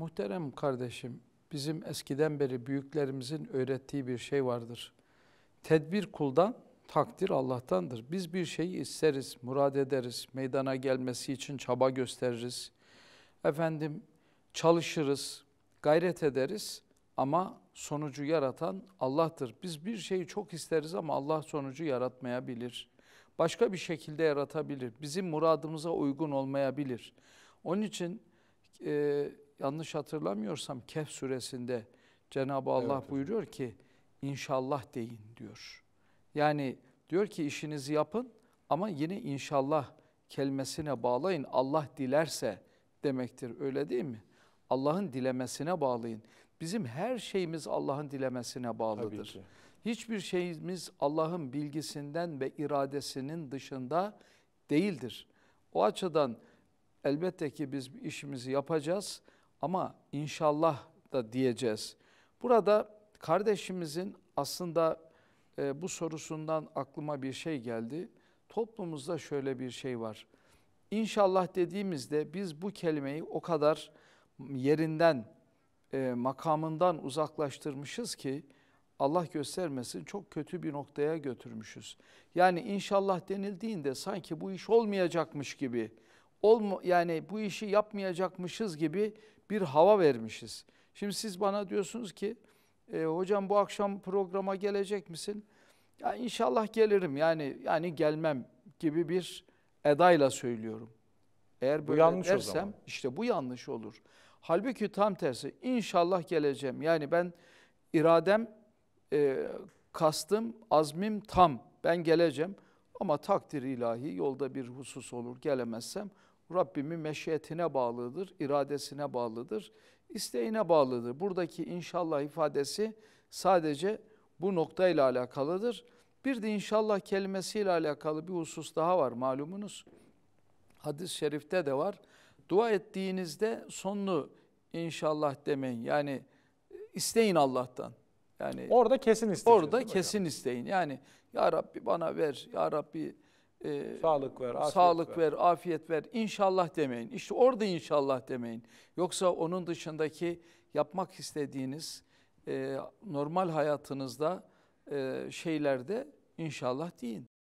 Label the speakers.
Speaker 1: Muhterem kardeşim, bizim eskiden beri büyüklerimizin öğrettiği bir şey vardır. Tedbir kuldan, takdir Allah'tandır. Biz bir şeyi isteriz, murad ederiz, meydana gelmesi için çaba gösteririz. Efendim çalışırız, gayret ederiz ama sonucu yaratan Allah'tır. Biz bir şeyi çok isteriz ama Allah sonucu yaratmayabilir. Başka bir şekilde yaratabilir. Bizim muradımıza uygun olmayabilir. Onun için e, yanlış hatırlamıyorsam Kehf suresinde Cenab-ı Allah evet, buyuruyor ki inşallah deyin diyor. Yani diyor ki işinizi yapın ama yine inşallah kelimesine bağlayın. Allah dilerse demektir öyle değil mi? Allah'ın dilemesine bağlayın. Bizim her şeyimiz Allah'ın dilemesine bağlıdır. Hiçbir şeyimiz Allah'ın bilgisinden ve iradesinin dışında değildir. O açıdan elbette ki biz işimizi yapacağız ama inşallah da diyeceğiz. Burada kardeşimizin aslında e, bu sorusundan aklıma bir şey geldi. Toplumumuzda şöyle bir şey var. İnşallah dediğimizde biz bu kelimeyi o kadar yerinden, e, makamından uzaklaştırmışız ki Allah göstermesin çok kötü bir noktaya götürmüşüz. Yani inşallah denildiğinde sanki bu iş olmayacakmış gibi, olma, yani bu işi yapmayacakmışız gibi bir hava vermişiz. Şimdi siz bana diyorsunuz ki e, hocam bu akşam programa gelecek misin? Ya inşallah gelirim yani yani gelmem gibi bir edayla söylüyorum. Eğer böyle bu yanlış dersem işte bu yanlış olur. Halbuki tam tersi inşallah geleceğim. Yani ben iradem, e, kastım, azmim tam ben geleceğim. Ama takdir ilahi yolda bir husus olur gelemezsem Rabbimin meşiyetine bağlıdır, iradesine bağlıdır, isteğine bağlıdır. Buradaki inşallah ifadesi sadece bu noktayla alakalıdır. Bir de inşallah kelimesiyle alakalı bir husus daha var malumunuz. Hadis-i şerifte de var. Dua ettiğinizde sonlu inşallah demeyin. Yani e, isteyin Allah'tan. Yani orada kesin isteyin. Orada kesin hocam. isteyin. Yani ya Rabbi bana ver, ya Rabbi e, sağlık ver, afiyet sağlık ver. ver, afiyet ver. İnşallah demeyin. İşte orada inşallah demeyin. Yoksa onun dışındaki yapmak istediğiniz e, normal hayatınızda e, şeylerde inşallah deyin.